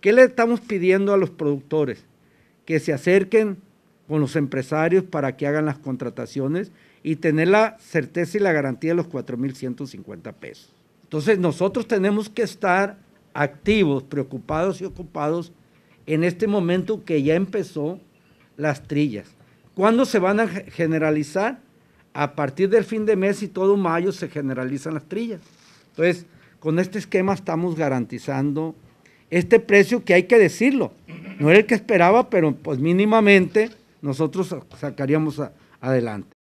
¿Qué le estamos pidiendo a los productores? Que se acerquen con los empresarios para que hagan las contrataciones y tener la certeza y la garantía de los 4.150 pesos. Entonces nosotros tenemos que estar activos, preocupados y ocupados en este momento que ya empezó las trillas. ¿Cuándo se van a generalizar? A partir del fin de mes y todo mayo se generalizan las trillas. Entonces, con este esquema estamos garantizando este precio que hay que decirlo. No era el que esperaba, pero pues mínimamente nosotros sacaríamos adelante.